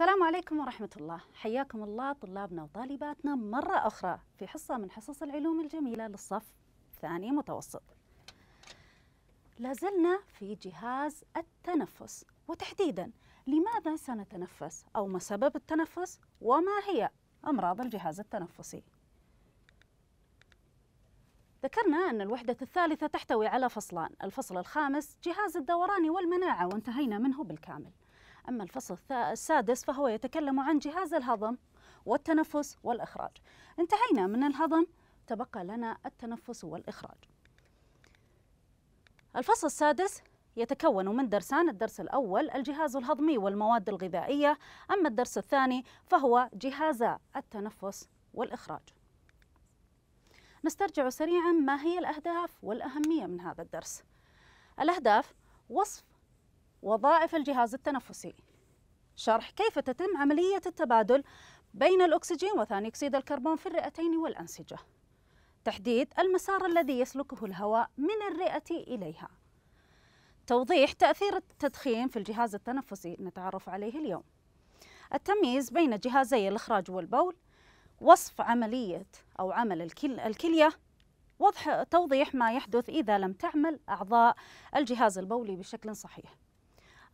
السلام عليكم ورحمة الله حياكم الله طلابنا وطالباتنا مرة أخرى في حصة من حصص العلوم الجميلة للصف الثاني متوسط لازلنا في جهاز التنفس وتحديدا لماذا سنتنفس أو ما سبب التنفس وما هي أمراض الجهاز التنفسي ذكرنا أن الوحدة الثالثة تحتوي على فصلان الفصل الخامس جهاز الدوران والمناعة وانتهينا منه بالكامل أما الفصل السادس فهو يتكلم عن جهاز الهضم والتنفس والإخراج انتهينا من الهضم تبقى لنا التنفس والإخراج الفصل السادس يتكون من درسان الدرس الأول الجهاز الهضمي والمواد الغذائية أما الدرس الثاني فهو جهاز التنفس والإخراج نسترجع سريعا ما هي الأهداف والأهمية من هذا الدرس الأهداف وصف وظائف الجهاز التنفسي شرح كيف تتم عملية التبادل بين الأكسجين وثاني أكسيد الكربون في الرئتين والأنسجة تحديد المسار الذي يسلكه الهواء من الرئة إليها توضيح تأثير التدخين في الجهاز التنفسي نتعرف عليه اليوم التمييز بين جهازي الإخراج والبول وصف عملية أو عمل الكلية وضح توضيح ما يحدث إذا لم تعمل أعضاء الجهاز البولي بشكل صحيح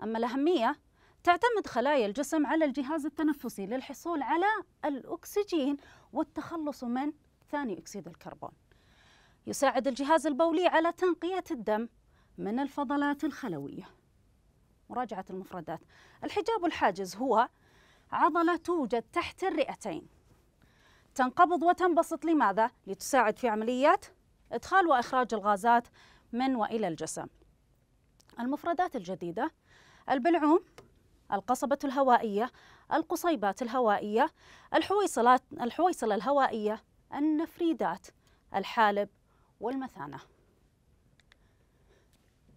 أما الأهمية تعتمد خلايا الجسم على الجهاز التنفسي للحصول على الأكسجين والتخلص من ثاني أكسيد الكربون يساعد الجهاز البولي على تنقية الدم من الفضلات الخلوية مراجعة المفردات الحجاب الحاجز هو عضلة توجد تحت الرئتين تنقبض وتنبسط لماذا؟ لتساعد في عمليات إدخال وإخراج الغازات من وإلى الجسم المفردات الجديدة البلعوم القصبة الهوائية القصيبات الهوائية الحويصلات الحويصلة الهوائية النفريدات الحالب والمثانة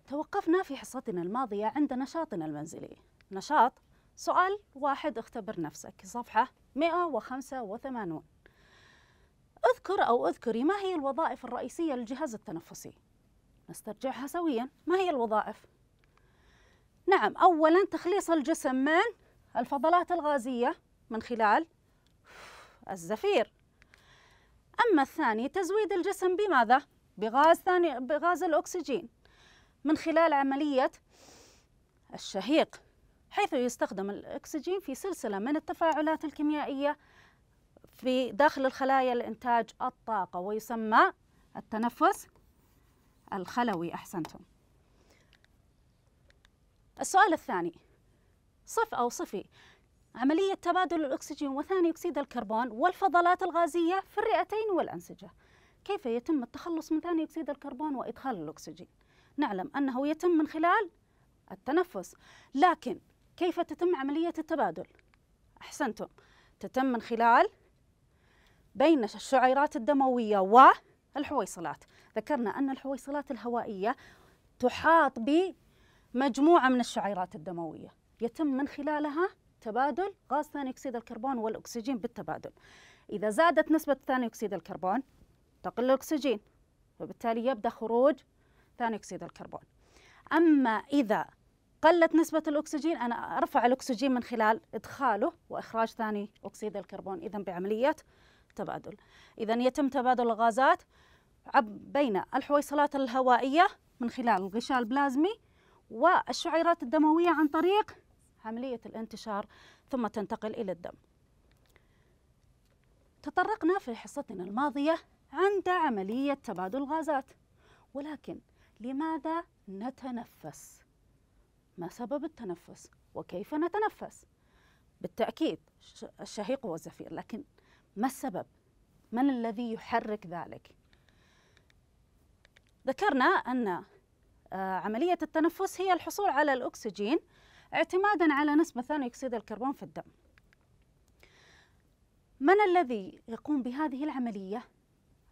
توقفنا في حصتنا الماضية عند نشاطنا المنزلي نشاط سؤال واحد اختبر نفسك صفحة 185 اذكر أو اذكري ما هي الوظائف الرئيسية للجهاز التنفسي نسترجعها سويا ما هي الوظائف نعم اولا تخليص الجسم من الفضلات الغازيه من خلال الزفير اما الثاني تزويد الجسم بماذا بغاز ثاني بغاز الاكسجين من خلال عمليه الشهيق حيث يستخدم الاكسجين في سلسله من التفاعلات الكيميائيه في داخل الخلايا لإنتاج الطاقة ويسمى التنفس الخلوي أحسنتم السؤال الثاني صف أو صفي عملية تبادل الأكسجين وثاني أكسيد الكربون والفضلات الغازية في الرئتين والأنسجة كيف يتم التخلص من ثاني أكسيد الكربون وإدخال الأكسجين نعلم أنه يتم من خلال التنفس لكن كيف تتم عملية التبادل أحسنتم تتم من خلال بين الشعيرات الدموية والحويصلات ذكرنا أن الحويصلات الهوائية تحاط بمجموعة من الشعيرات الدموية يتم من خلالها تبادل غاز ثاني أكسيد الكربون والأكسجين بالتبادل إذا زادت نسبة ثاني أكسيد الكربون تقل الأكسجين وبالتالي يبدأ خروج ثاني أكسيد الكربون أما إذا قلت نسبة الأكسجين أنا أرفع الأكسجين من خلال إدخاله وإخراج ثاني أكسيد الكربون إذا بعملية تبادل إذا يتم تبادل الغازات بين الحويصلات الهوائية من خلال الغشاء البلازمي والشعيرات الدموية عن طريق عملية الانتشار ثم تنتقل إلى الدم تطرقنا في حصتنا الماضية عند عملية تبادل الغازات ولكن لماذا نتنفس؟ ما سبب التنفس؟ وكيف نتنفس؟ بالتأكيد الشهيق هو الزفير لكن ما السبب؟ من الذي يحرك ذلك؟ ذكرنا أن آه، عملية التنفس هي الحصول على الأكسجين اعتمادا على نسبة ثاني أكسيد الكربون في الدم من الذي يقوم بهذه العملية؟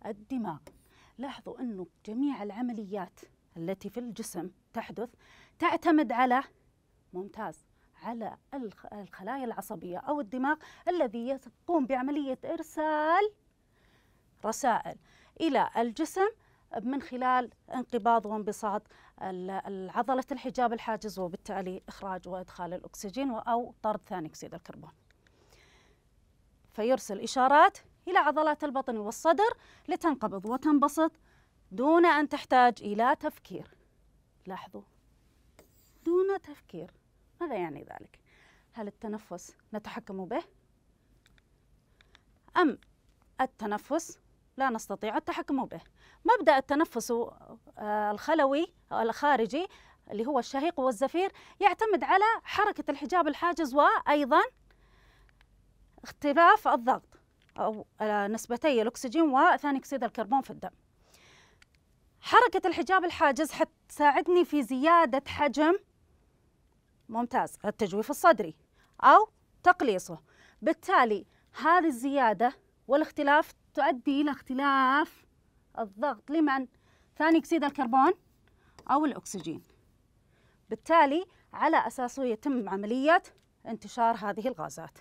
الدماغ لاحظوا أنه جميع العمليات التي في الجسم تحدث تعتمد على ممتاز على الخلايا العصبية أو الدماغ الذي يقوم بعملية إرسال رسائل إلى الجسم من خلال انقباض وانبساط عضلة الحجاب الحاجز وبالتالي إخراج وإدخال الأكسجين أو طرد ثاني أكسيد الكربون فيرسل إشارات إلى عضلات البطن والصدر لتنقبض وتنبسط دون أن تحتاج إلى تفكير لاحظوا دون تفكير ماذا يعني ذلك؟ هل التنفس نتحكم به؟ أم التنفس لا نستطيع التحكم به مبدأ التنفس آه، الخلوي الخارجي اللي هو الشهيق والزفير يعتمد على حركة الحجاب الحاجز وأيضا اختلاف الضغط أو آه، نسبتي الأكسجين وثاني أكسيد الكربون في الدم حركة الحجاب الحاجز حتساعدني في زيادة حجم ممتاز التجويف الصدري أو تقليصه بالتالي هذه الزيادة والاختلاف تؤدي إلى اختلاف الضغط لمن؟ ثاني أكسيد الكربون أو الأكسجين بالتالي على أساسه يتم عملية انتشار هذه الغازات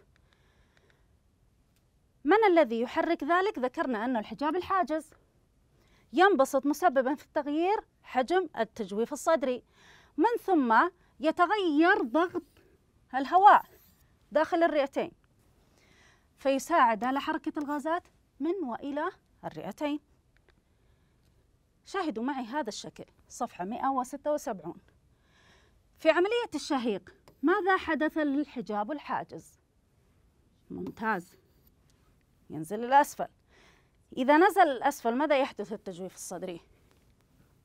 من الذي يحرك ذلك؟ ذكرنا أنه الحجاب الحاجز ينبسط مسببا في التغيير حجم التجويف الصدري من ثم يتغير ضغط الهواء داخل الرئتين فيساعد على حركة الغازات من وإلى الرئتين شاهدوا معي هذا الشكل صفحة 176 في عملية الشهيق ماذا حدث للحجاب الحاجز؟ ممتاز ينزل الأسفل إذا نزل الأسفل ماذا يحدث التجويف الصدري؟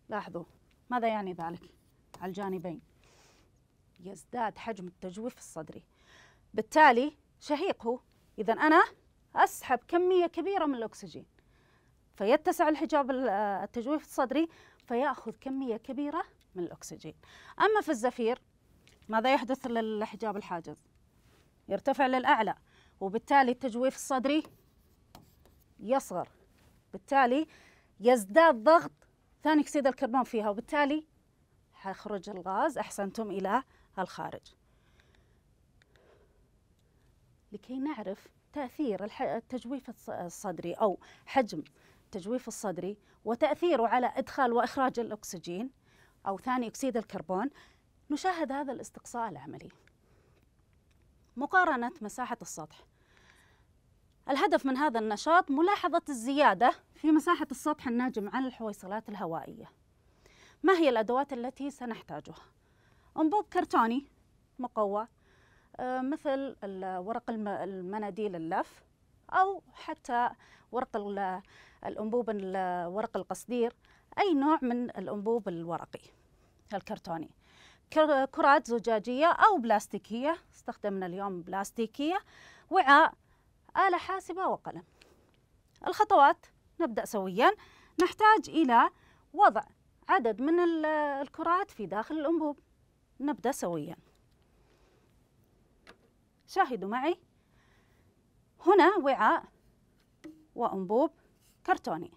لاحظوا ماذا يعني ذلك على الجانبين؟ يزداد حجم التجويف الصدري بالتالي شهيق هو إذا أنا أسحب كمية كبيرة من الأكسجين فيتسع الحجاب التجويف الصدري فيأخذ كمية كبيرة من الأكسجين أما في الزفير ماذا يحدث للحجاب الحاجز يرتفع للأعلى وبالتالي التجويف الصدري يصغر بالتالي يزداد ضغط ثاني أكسيد الكربون فيها وبالتالي حيخرج الغاز أحسنتم إلى الخارج لكي نعرف تاثير التجويف الصدري او حجم التجويف الصدري وتاثيره على ادخال واخراج الاكسجين او ثاني اكسيد الكربون نشاهد هذا الاستقصاء العملي مقارنه مساحه السطح الهدف من هذا النشاط ملاحظه الزياده في مساحه السطح الناجم عن الحويصلات الهوائيه ما هي الادوات التي سنحتاجها انبوب كرتوني مقوى آه، مثل ورق المناديل اللف أو حتى ورق الأنبوب ورق القصدير أي نوع من الأنبوب الورقي الكرتوني كرات زجاجية أو بلاستيكية استخدمنا اليوم بلاستيكية وعاء آلة حاسبة وقلم الخطوات نبدأ سويا نحتاج إلى وضع عدد من الكرات في داخل الأنبوب نبدأ سويا شاهدوا معي هنا وعاء وأنبوب كرتوني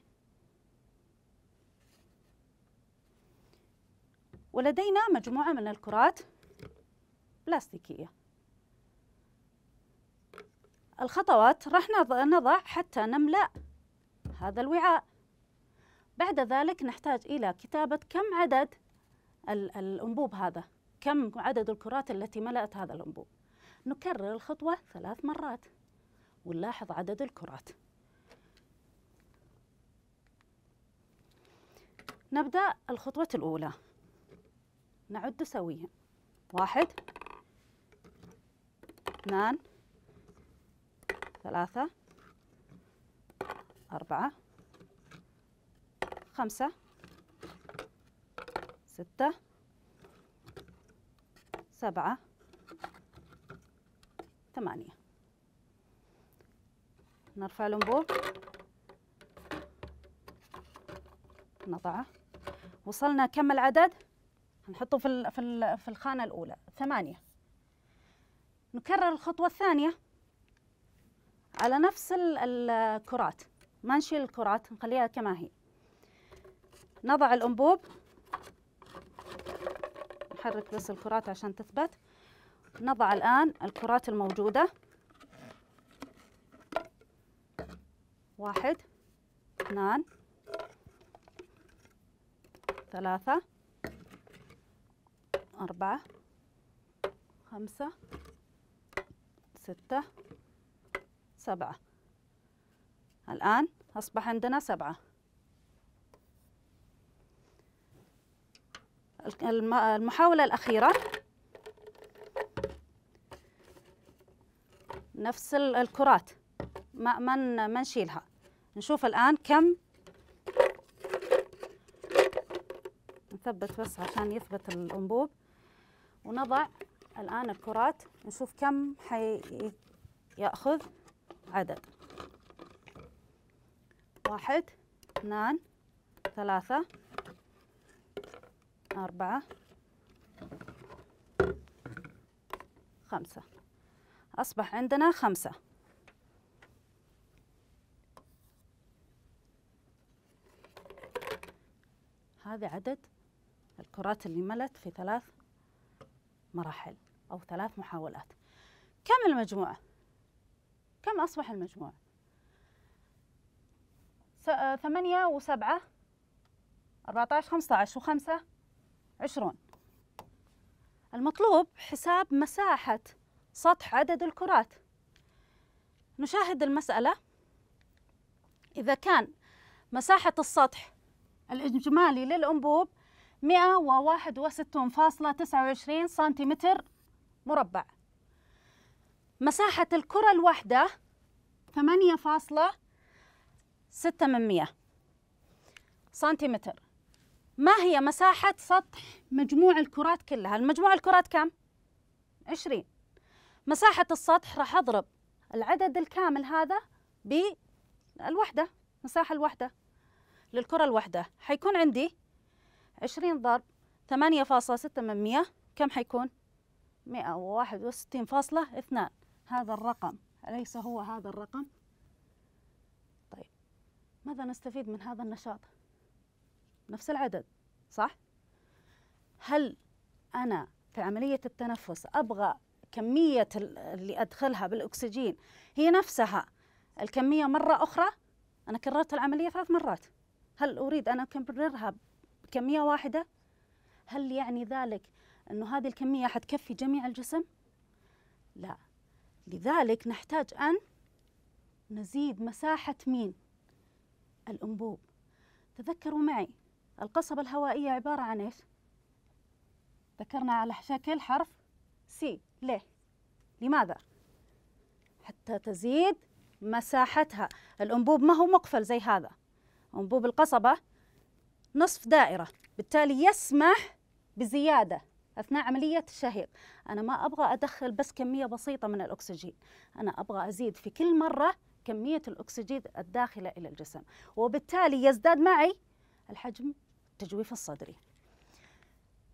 ولدينا مجموعة من الكرات بلاستيكية الخطوات راح نضع حتى نملأ هذا الوعاء بعد ذلك نحتاج إلى كتابة كم عدد الأنبوب هذا كم عدد الكرات التي ملأت هذا الأنبوب نكرر الخطوة ثلاث مرات ونلاحظ عدد الكرات نبدأ الخطوة الأولى نعد سويا واحد اثنان ثلاثة أربعة خمسة ستة سبعة ثمانية نرفع الأنبوب نضعه وصلنا كم العدد نحطه في في الخانة الأولى ثمانية نكرر الخطوة الثانية على نفس الكرات ما نشيل الكرات نخليها كما هي نضع الأنبوب نحرك بس الكرات عشان تثبت نضع الآن الكرات الموجودة واحد اثنان ثلاثة أربعة خمسة ستة سبعة الآن أصبح عندنا سبعة المحاولة الأخيرة نفس الكرات ما ما ما نشيلها نشوف الآن كم نثبت بس عشان يثبت الأنبوب ونضع الآن الكرات نشوف كم حيأخذ ياخذ عدد واحد اثنان ثلاثة أربعة خمسة أصبح عندنا خمسة هذا عدد الكرات اللي ملت في ثلاث مراحل أو ثلاث محاولات كم المجموعة؟ كم أصبح المجموعة؟ آه، ثمانية وسبعة أربعة عشر خمسة عشر وخمسة عشرون المطلوب حساب مساحة سطح عدد الكرات نشاهد المسألة إذا كان مساحة السطح الإجمالي للأنبوب 161.29 سنتيمتر مربع مساحة الكرة الواحدة 8.6 من 100 سنتيمتر ما هي مساحة سطح مجموع الكرات كلها؟ المجموع الكرات كم؟ 20 مساحة السطح راح أضرب العدد الكامل هذا بالوحدة مساحة الوحدة للكرة الوحدة حيكون عندي عشرين ضرب ثمانية فاصلة ستة من مية كم حيكون؟ مئة وواحد وستين فاصلة اثنان هذا الرقم أليس هو هذا الرقم؟ طيب ماذا نستفيد من هذا النشاط؟ نفس العدد صح؟ هل أنا في عملية التنفس أبغى كمية اللي أدخلها بالأكسجين هي نفسها الكمية مرة أخرى أنا كررت العملية ثلاث مرات هل أريد أن أكررها بكمية واحدة؟ هل يعني ذلك أنه هذه الكمية حتكفي جميع الجسم؟ لا لذلك نحتاج أن نزيد مساحة مين؟ الأنبوب تذكروا معي القصبة الهوائية عبارة عن إيش؟ ذكرنا على شكل حرف سي ليه؟ لماذا؟ حتى تزيد مساحتها الأنبوب ما هو مقفل زي هذا أنبوب القصبة نصف دائرة بالتالي يسمح بزيادة أثناء عملية الشهيق أنا ما أبغى أدخل بس كمية بسيطة من الأكسجين أنا أبغى أزيد في كل مرة كمية الأكسجين الداخلة إلى الجسم وبالتالي يزداد معي الحجم التجويف الصدري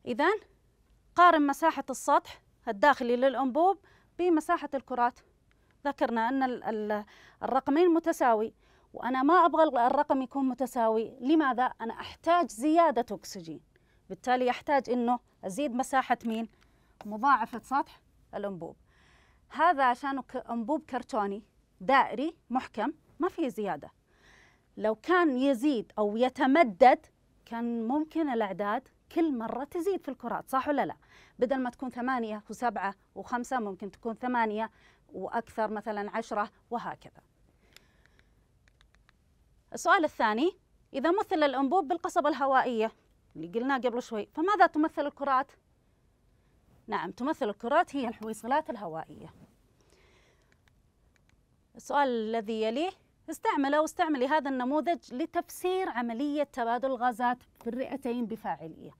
إذا قارن مساحة السطح الداخلي للأنبوب بمساحة الكرات ذكرنا أن الرقمين متساوي وأنا ما أبغى الرقم يكون متساوي لماذا؟ أنا أحتاج زيادة أكسجين بالتالي يحتاج أنه أزيد مساحة مين؟ مضاعفة سطح الأنبوب هذا عشان أنبوب كرتوني دائري محكم ما فيه زيادة لو كان يزيد أو يتمدد كان ممكن الأعداد كل مرة تزيد في الكرات صح ولا لا بدل ما تكون ثمانية وسبعة وخمسة ممكن تكون ثمانية وأكثر مثلا عشرة وهكذا السؤال الثاني إذا مثل الأنبوب بالقصبة الهوائية اللي قلناه قبل شوي فماذا تمثل الكرات؟ نعم تمثل الكرات هي الحويصلات الهوائية السؤال الذي يليه استعمل واستعملي هذا النموذج لتفسير عملية تبادل الغازات في الرئتين بفاعلية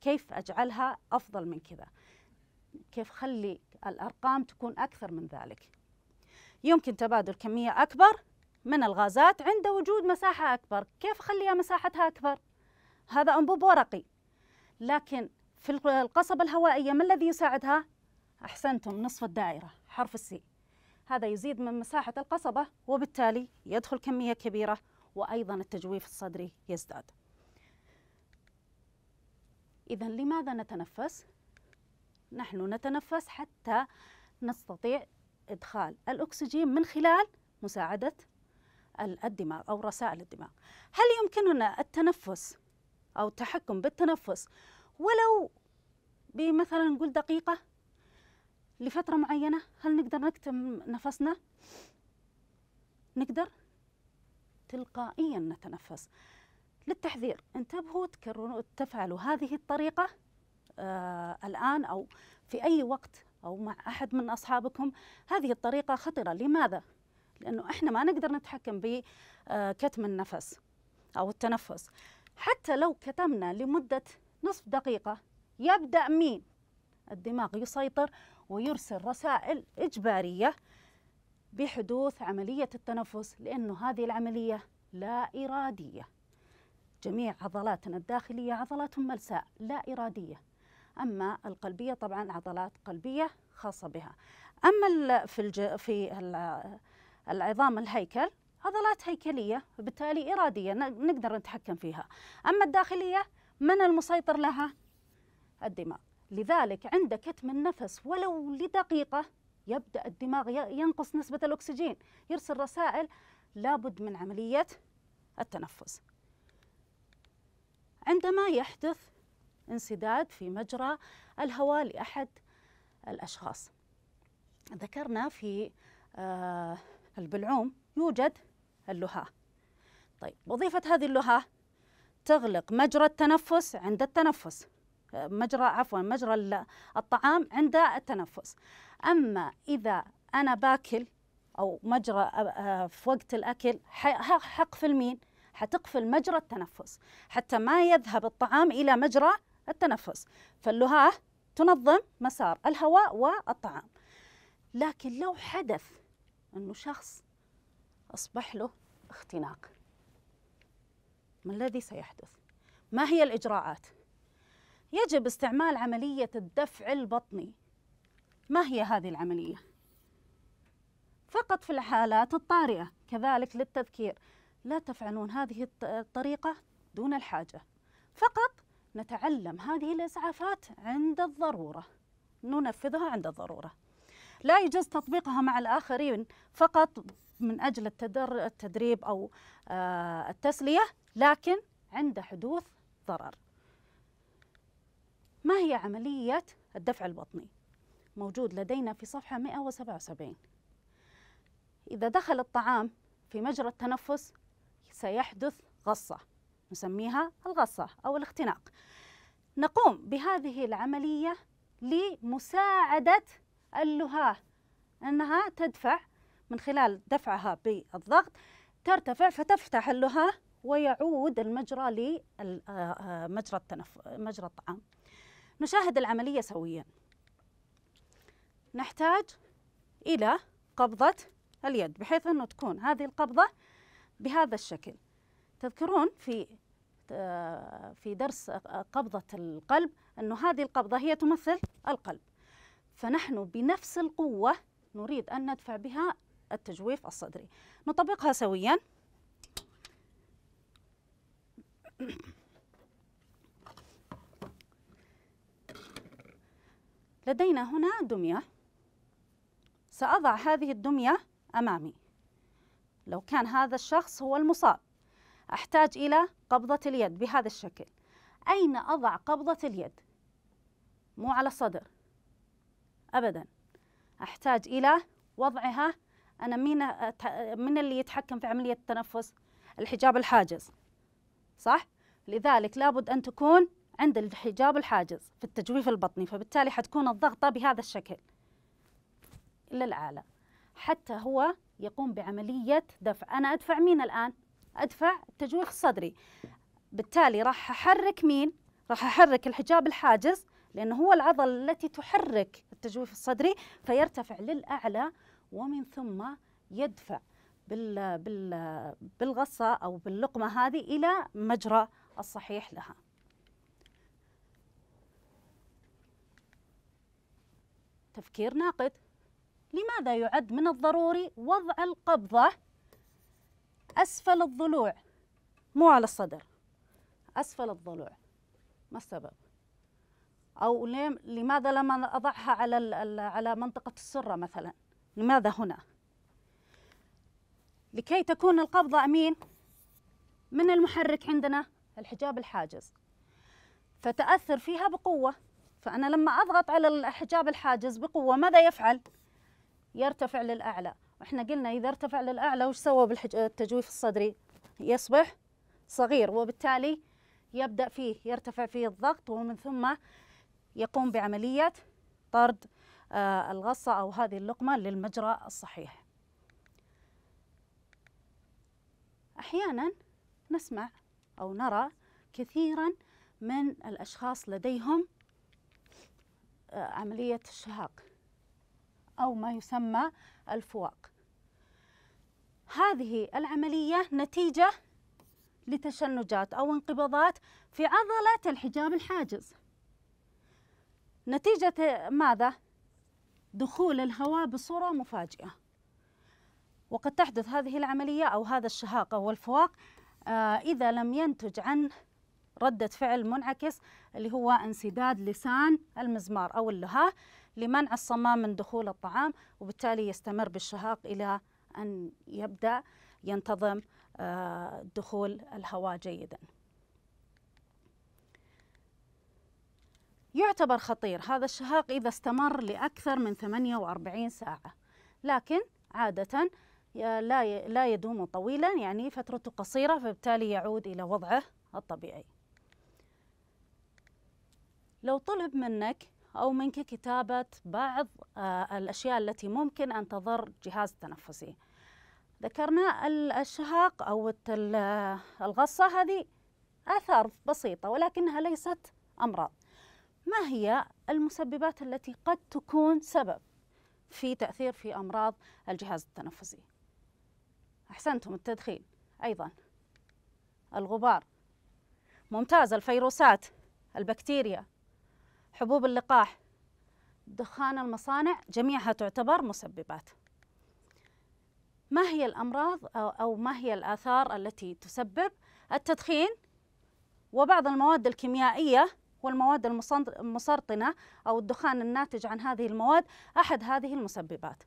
كيف أجعلها أفضل من كذا كيف خلي الأرقام تكون أكثر من ذلك يمكن تبادل كمية أكبر من الغازات عند وجود مساحة أكبر كيف أخليها مساحتها أكبر هذا أنبوب ورقي لكن في القصبة الهوائية ما الذي يساعدها أحسنتم نصف الدائرة حرف السي هذا يزيد من مساحة القصبة وبالتالي يدخل كمية كبيرة وأيضا التجويف الصدري يزداد إذا لماذا نتنفس؟ نحن نتنفس حتى نستطيع إدخال الأكسجين من خلال مساعدة الدماغ أو رسائل الدماغ هل يمكننا التنفس أو التحكم بالتنفس ولو بمثلا نقول دقيقة لفترة معينة هل نقدر نكتم نفسنا؟ نقدر تلقائيا نتنفس للتحذير انتبهوا تكرروا تفعلوا هذه الطريقة آه الآن أو في أي وقت أو مع أحد من أصحابكم هذه الطريقة خطرة لماذا؟ لأنه إحنا ما نقدر نتحكم بكتم آه، النفس أو التنفس حتى لو كتمنا لمدة نصف دقيقة يبدأ مين؟ الدماغ يسيطر ويرسل رسائل إجبارية بحدوث عملية التنفس لأنه هذه العملية لا إرادية جميع عضلاتنا الداخلية عضلات ملساء لا إرادية أما القلبية طبعا عضلات قلبية خاصة بها أما في, الج... في العظام الهيكل عضلات هيكلية بالتالي إرادية نقدر نتحكم فيها أما الداخلية من المسيطر لها؟ الدماغ لذلك عند كتم النفس ولو لدقيقة يبدأ الدماغ ينقص نسبة الأكسجين يرسل رسائل لابد من عملية التنفس عندما يحدث انسداد في مجرى الهواء لأحد الأشخاص ذكرنا في آه، البلعوم يوجد اللهاء طيب وظيفة هذه اللهاء تغلق مجرى التنفس عند التنفس آه، مجرى عفوا مجرى الطعام عند التنفس أما إذا أنا باكل أو مجرى آه، في وقت الأكل في المين حتقفل مجرى التنفس حتى ما يذهب الطعام إلى مجرى التنفس فاللهاه تنظم مسار الهواء والطعام لكن لو حدث أنه شخص أصبح له اختناق ما الذي سيحدث؟ ما هي الإجراءات؟ يجب استعمال عملية الدفع البطني ما هي هذه العملية؟ فقط في الحالات الطارئة كذلك للتذكير لا تفعلون هذه الطريقة دون الحاجة فقط نتعلم هذه الإسعافات عند الضرورة ننفذها عند الضرورة لا يجوز تطبيقها مع الآخرين فقط من أجل التدر التدريب أو آه، التسلية لكن عند حدوث ضرر ما هي عملية الدفع البطني؟ موجود لدينا في صفحة 177 إذا دخل الطعام في مجرى التنفس سيحدث غصة نسميها الغصة أو الاختناق نقوم بهذه العملية لمساعدة اللهاة أنها تدفع من خلال دفعها بالضغط ترتفع فتفتح اللهاة ويعود المجرى لمجرى آه، آه، التنف... مجرى الطعام نشاهد العملية سويا نحتاج إلى قبضة اليد بحيث أنه تكون هذه القبضة بهذا الشكل تذكرون في آه، في درس آه، قبضة القلب أن هذه القبضة هي تمثل القلب فنحن بنفس القوة نريد أن ندفع بها التجويف الصدري نطبقها سويا لدينا هنا دمية سأضع هذه الدمية أمامي لو كان هذا الشخص هو المصاب أحتاج إلى قبضة اليد بهذا الشكل أين أضع قبضة اليد؟ مو على الصدر أبدا أحتاج إلى وضعها أنا مين من اللي يتحكم في عملية التنفس؟ الحجاب الحاجز صح؟ لذلك لابد أن تكون عند الحجاب الحاجز في التجويف البطني فبالتالي حتكون الضغطة بهذا الشكل للأعلى حتى هو يقوم بعملية دفع أنا أدفع مين الآن؟ أدفع التجويف الصدري بالتالي راح أحرك مين؟ راح أحرك الحجاب الحاجز لأنه هو العضلة التي تحرك التجويف الصدري فيرتفع للأعلى ومن ثم يدفع بال بال بالغصة أو باللقمة هذه إلى مجرى الصحيح لها تفكير ناقد لماذا يعد من الضروري وضع القبضة أسفل الضلوع مو على الصدر أسفل الضلوع ما السبب؟ أو لماذا لما أضعها على على منطقة السرة مثلا؟ لماذا هنا؟ لكي تكون القبضة أمين من المحرك عندنا الحجاب الحاجز فتأثر فيها بقوة فأنا لما أضغط على الحجاب الحاجز بقوة ماذا يفعل؟ يرتفع للأعلى وإحنا قلنا إذا ارتفع للأعلى وش سوى بالتجويف الصدري يصبح صغير وبالتالي يبدأ فيه يرتفع فيه الضغط ومن ثم يقوم بعملية طرد آه، الغصة أو هذه اللقمة للمجرى الصحيح أحيانا نسمع أو نرى كثيرا من الأشخاص لديهم آه، عملية الشهاق أو ما يسمى الفواق هذه العملية نتيجة لتشنجات أو انقباضات في عضلة الحجاب الحاجز نتيجة ماذا؟ دخول الهواء بصورة مفاجئة وقد تحدث هذه العملية أو هذا الشهاق أو الفواق آه، إذا لم ينتج عن ردة فعل منعكس اللي هو انسداد لسان المزمار أو اللهاه لمنع الصمام من دخول الطعام وبالتالي يستمر بالشهاق إلى أن يبدأ ينتظم آه، دخول الهواء جيدا يعتبر خطير هذا الشهاق إذا استمر لأكثر من 48 ساعة لكن عادة لا لا يدوم طويلا يعني فترته قصيرة فبالتالي يعود إلى وضعه الطبيعي لو طلب منك أو منك كتابة بعض آه، الأشياء التي ممكن أن تضر جهاز التنفسي ذكرنا الشهاق أو الغصة هذه آثار بسيطة ولكنها ليست أمراض ما هي المسببات التي قد تكون سبب في تأثير في أمراض الجهاز التنفسي أحسنتم التدخين أيضا الغبار ممتاز الفيروسات البكتيريا حبوب اللقاح دخان المصانع جميعها تعتبر مسببات ما هي الأمراض أو ما هي الآثار التي تسبب التدخين وبعض المواد الكيميائية والمواد المسرطنة أو الدخان الناتج عن هذه المواد أحد هذه المسببات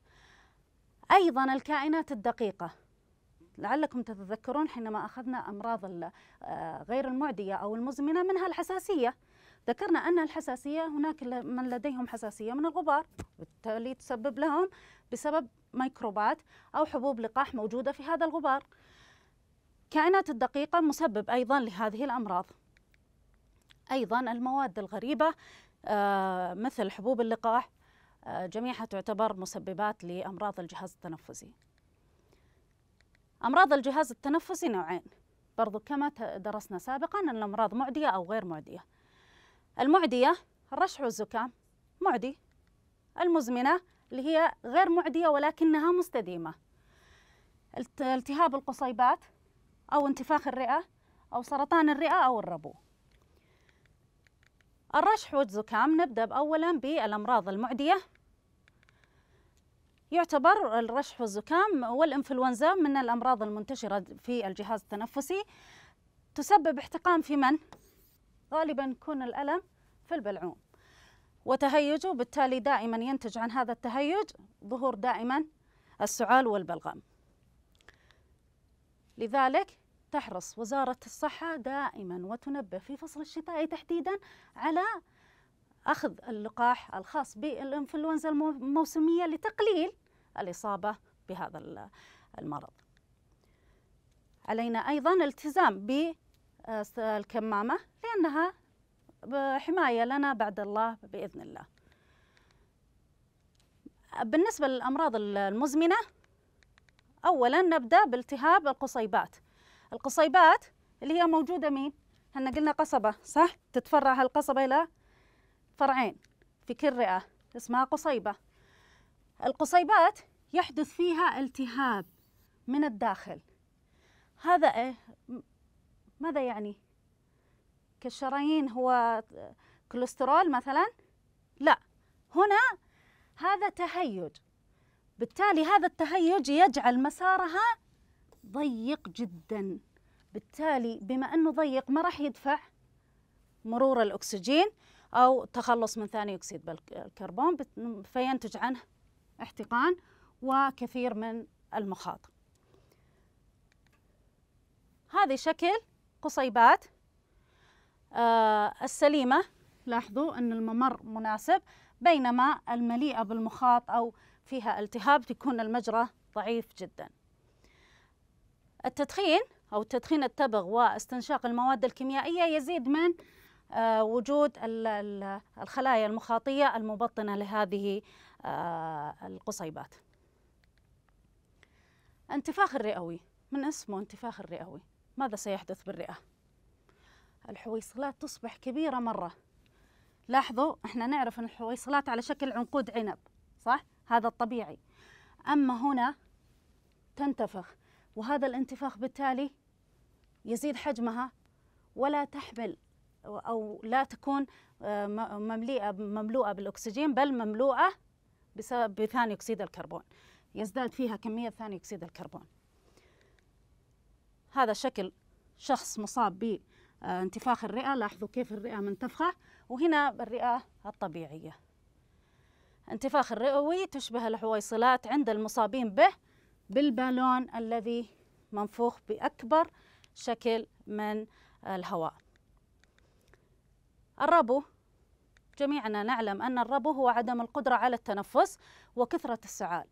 أيضا الكائنات الدقيقة لعلكم تتذكرون حينما أخذنا أمراض آه، غير المعدية أو المزمنة منها الحساسية ذكرنا أن الحساسية هناك من لديهم حساسية من الغبار بالتالي تسبب لهم بسبب ميكروبات أو حبوب لقاح موجودة في هذا الغبار كائنات الدقيقة مسبب أيضا لهذه الأمراض أيضا المواد الغريبة آه، مثل حبوب اللقاح آه، جميعها تعتبر مسببات لأمراض الجهاز التنفسي أمراض الجهاز التنفسي نوعين برضو كما درسنا سابقا أن الأمراض معدية أو غير معدية المعدية الرشح والزكام معدي المزمنة اللي هي غير معدية ولكنها مستديمة التهاب القصيبات أو انتفاخ الرئة أو سرطان الرئة أو الربو الرشح والزكام نبدأ أولا بالأمراض المعدية يعتبر الرشح والزكام والإنفلونزا من الأمراض المنتشرة في الجهاز التنفسي تسبب احتقان في من؟ غالبا يكون الألم في البلعوم وتهيجه بالتالي دائما ينتج عن هذا التهيج ظهور دائما السعال والبلغم لذلك تحرص وزارة الصحة دائما وتنبه في فصل الشتاء تحديدا على أخذ اللقاح الخاص بالإنفلونزا الموسمية لتقليل الإصابة بهذا المرض علينا أيضا التزام بالكمامة لأنها حماية لنا بعد الله بإذن الله بالنسبة للأمراض المزمنة أولا نبدأ بالتهاب القصيبات القصيبات اللي هي موجودة مين؟ احنا قلنا قصبة صح؟ تتفرع هالقصبة إلى فرعين في كل رئة اسمها قصيبة القصيبات يحدث فيها التهاب من الداخل هذا إيه؟ ماذا يعني كالشرايين هو كوليسترول مثلا لا هنا هذا تهيج بالتالي هذا التهيج يجعل مسارها ضيق جدا بالتالي بما انه ضيق ما راح يدفع مرور الاكسجين أو تخلص من ثاني أكسيد الكربون فينتج عنه احتقان وكثير من المخاط هذه شكل قصيبات آه، السليمة لاحظوا أن الممر مناسب بينما المليئة بالمخاط أو فيها التهاب تكون المجرى ضعيف جدا التدخين أو تدخين التبغ واستنشاق المواد الكيميائية يزيد من آه، وجود الخلايا المخاطية المبطنة لهذه آه، القصيبات انتفاخ الرئوي من اسمه انتفاخ الرئوي ماذا سيحدث بالرئة؟ الحويصلات تصبح كبيرة مرة لاحظوا احنا نعرف ان الحويصلات على شكل عنقود عنب صح؟ هذا الطبيعي أما هنا تنتفخ وهذا الانتفاخ بالتالي يزيد حجمها ولا تحمل أو لا تكون آه، مملئه مملوءة بالأكسجين بل مملوءة بسبب بثاني أكسيد الكربون يزداد فيها كمية ثاني أكسيد الكربون هذا شكل شخص مصاب بانتفاخ الرئة لاحظوا كيف الرئة منتفخة وهنا الرئة الطبيعية انتفاخ الرئوي تشبه الحويصلات عند المصابين به بالبالون الذي منفوخ بأكبر شكل من الهواء الربو جميعنا نعلم أن الربو هو عدم القدرة على التنفس وكثرة السعال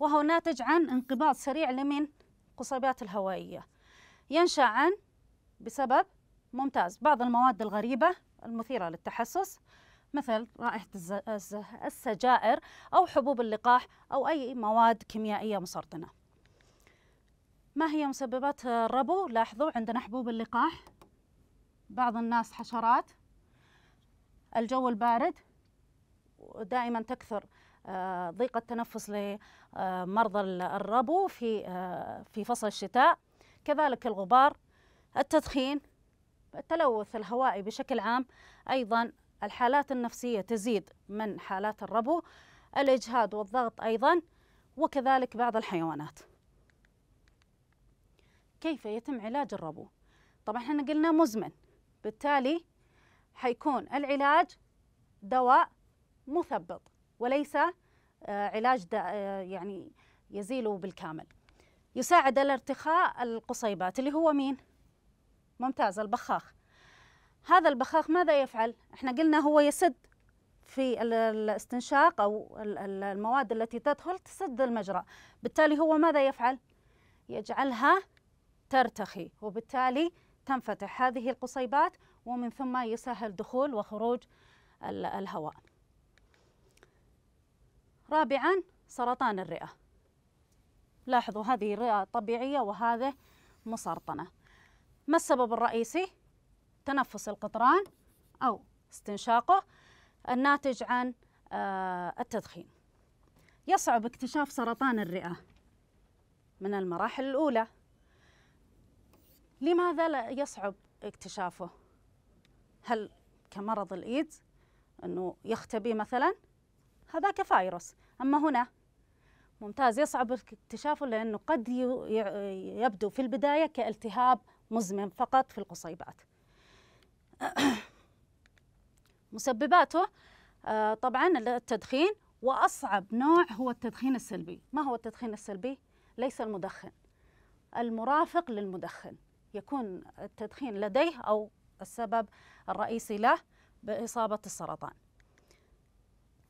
وهو ناتج عن انقباض سريع لمن قصيبات الهوائية ينشأ عن بسبب ممتاز بعض المواد الغريبة المثيرة للتحسس مثل رائحة السجائر أو حبوب اللقاح أو أي مواد كيميائية مسرطنة ما هي مسببات الربو؟ لاحظوا عندنا حبوب اللقاح بعض الناس حشرات الجو البارد دائما تكثر آه، ضيق التنفس لمرضى الربو في آه، في فصل الشتاء كذلك الغبار التدخين التلوث الهوائي بشكل عام ايضا الحالات النفسيه تزيد من حالات الربو الاجهاد والضغط ايضا وكذلك بعض الحيوانات كيف يتم علاج الربو طبعا احنا قلنا مزمن بالتالي حيكون العلاج دواء مثبط وليس آه، علاج آه، يعني يزيله بالكامل يساعد على ارتخاء القصيبات اللي هو مين ممتاز البخاخ هذا البخاخ ماذا يفعل احنا قلنا هو يسد في الاستنشاق او المواد التي تدخل تسد المجرى بالتالي هو ماذا يفعل يجعلها ترتخي وبالتالي تنفتح هذه القصيبات ومن ثم يسهل دخول وخروج الهواء رابعا سرطان الرئة لاحظوا هذه الرئة طبيعية وهذه مسرطنة ما السبب الرئيسي؟ تنفس القطران أو استنشاقه الناتج عن آه، التدخين يصعب اكتشاف سرطان الرئة من المراحل الأولى لماذا لا يصعب اكتشافه؟ هل كمرض الإيدز أنه يختبي مثلا هذاك فايروس أما هنا ممتاز يصعب اكتشافه لأنه قد يبدو في البداية كالتهاب مزمن فقط في القصيبات مسبباته آه، طبعا التدخين وأصعب نوع هو التدخين السلبي ما هو التدخين السلبي؟ ليس المدخن المرافق للمدخن يكون التدخين لديه أو السبب الرئيسي له بإصابة السرطان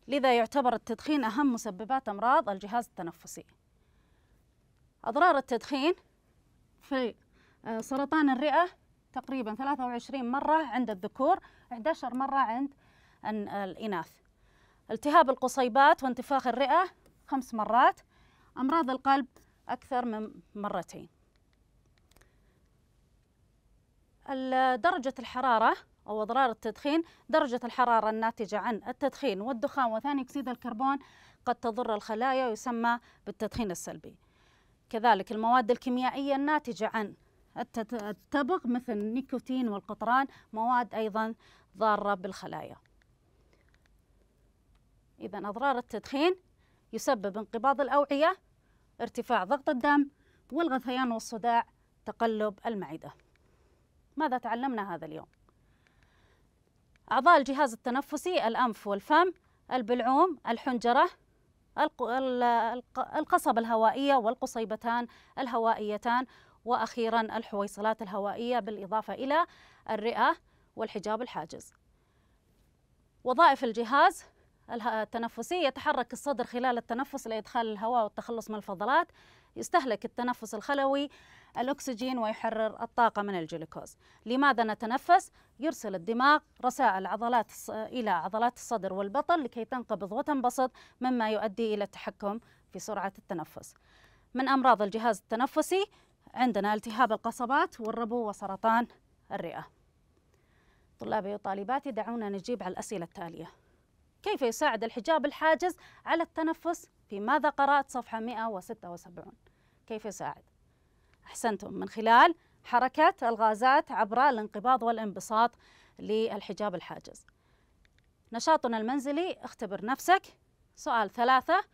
لذا يعتبر التدخين أهم مسببات أمراض الجهاز التنفسي أضرار التدخين في آه، سرطان الرئة تقريبا 23 مرة عند الذكور 11 مرة عند الإناث التهاب القصيبات وانتفاخ الرئة خمس مرات أمراض القلب أكثر من مرتين درجة الحرارة أو أضرار التدخين درجة الحرارة الناتجة عن التدخين والدخان وثاني أكسيد الكربون قد تضر الخلايا ويسمى بالتدخين السلبي كذلك المواد الكيميائية الناتجة عن التبغ مثل النيكوتين والقطران مواد أيضا ضارة بالخلايا إذا أضرار التدخين يسبب انقباض الأوعية ارتفاع ضغط الدم والغثيان والصداع تقلب المعدة ماذا تعلمنا هذا اليوم؟ أعضاء الجهاز التنفسي الأنف والفم البلعوم الحنجرة القصبة الهوائية والقصيبتان الهوائيتان وأخيرا الحويصلات الهوائية بالإضافة إلى الرئة والحجاب الحاجز وظائف الجهاز التنفسي يتحرك الصدر خلال التنفس لإدخال الهواء والتخلص من الفضلات يستهلك التنفس الخلوي الأكسجين ويحرر الطاقة من الجلوكوز لماذا نتنفس؟ يرسل الدماغ رسائل عضلات إلى عضلات الصدر والبطن لكي تنقبض وتنبسط مما يؤدي إلى التحكم في سرعة التنفس من أمراض الجهاز التنفسي عندنا التهاب القصبات والربو وسرطان الرئة طلابي وطالباتي دعونا نجيب على الأسئلة التالية كيف يساعد الحجاب الحاجز على التنفس في ماذا قرأت صفحة 176 كيف يساعد أحسنتم من خلال حركة الغازات عبر الانقباض والانبساط للحجاب الحاجز نشاطنا المنزلي اختبر نفسك سؤال ثلاثة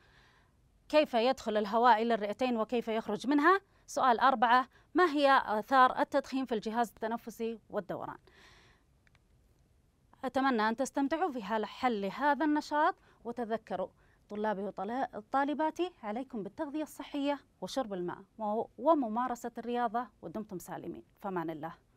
كيف يدخل الهواء إلى الرئتين وكيف يخرج منها سؤال أربعة ما هي آثار التدخين في الجهاز التنفسي والدوران أتمنى أن تستمتعوا في حل هذا النشاط وتذكروا طلابي وطالباتي عليكم بالتغذية الصحية وشرب الماء وممارسة الرياضة ودمتم سالمين فمان الله